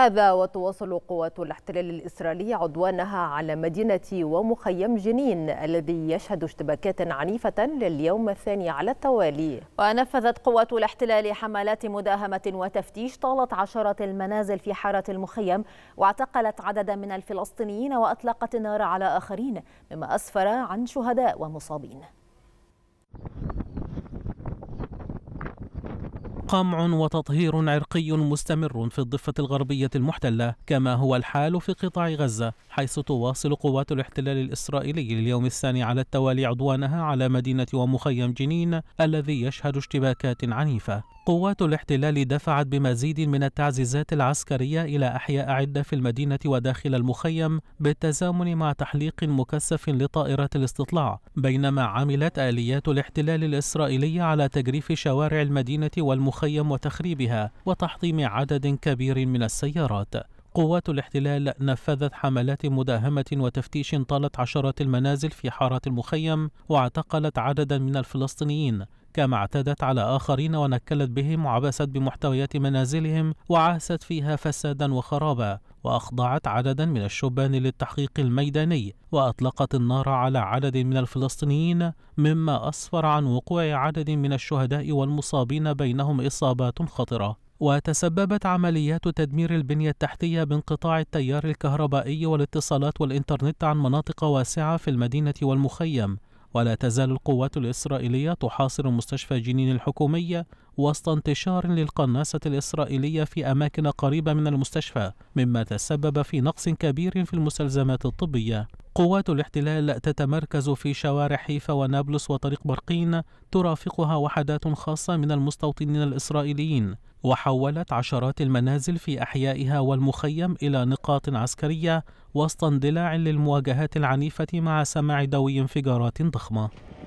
هذا وتواصل قوات الاحتلال الإسرائيلي عدوانها على مدينة ومخيم جنين الذي يشهد اشتباكات عنيفة لليوم الثاني على التوالي ونفذت قوات الاحتلال حملات مداهمة وتفتيش طالت عشرة المنازل في حارة المخيم واعتقلت عددا من الفلسطينيين وأطلقت النار على آخرين مما أسفر عن شهداء ومصابين قمع وتطهير عرقي مستمر في الضفة الغربية المحتلة كما هو الحال في قطاع غزة حيث تواصل قوات الاحتلال الإسرائيلي لليوم الثاني على التوالي عدوانها على مدينة ومخيم جنين الذي يشهد اشتباكات عنيفة قوات الاحتلال دفعت بمزيد من التعزيزات العسكرية إلى أحياء عدة في المدينة وداخل المخيم بالتزامن مع تحليق مكثف لطائرات الاستطلاع بينما عملت آليات الاحتلال الإسرائيلية على تجريف شوارع المدينة والمخيم وتخريبها وتحطيم عدد كبير من السيارات قوات الاحتلال نفذت حملات مداهمة وتفتيش طالت عشرات المنازل في حارة المخيم واعتقلت عددا من الفلسطينيين كما اعتدت على آخرين ونكلت بهم وعبست بمحتويات منازلهم وعاست فيها فسادا وخرابا وأخضعت عددا من الشبان للتحقيق الميداني وأطلقت النار على عدد من الفلسطينيين مما أسفر عن وقوع عدد من الشهداء والمصابين بينهم إصابات خطرة وتسببت عمليات تدمير البنية التحتية بانقطاع التيار الكهربائي والاتصالات والإنترنت عن مناطق واسعة في المدينة والمخيم ولا تزال القوات الإسرائيلية تحاصر مستشفى جنين الحكومية وسط انتشار للقناصة الإسرائيلية في أماكن قريبة من المستشفى مما تسبب في نقص كبير في المستلزمات الطبية قوات الاحتلال تتمركز في شوارع حيفا ونابلس وطريق برقين ترافقها وحدات خاصة من المستوطنين الإسرائيليين وحولت عشرات المنازل في أحيائها والمخيم إلى نقاط عسكرية وسط اندلاع للمواجهات العنيفة مع سماع دوي انفجارات ضخمة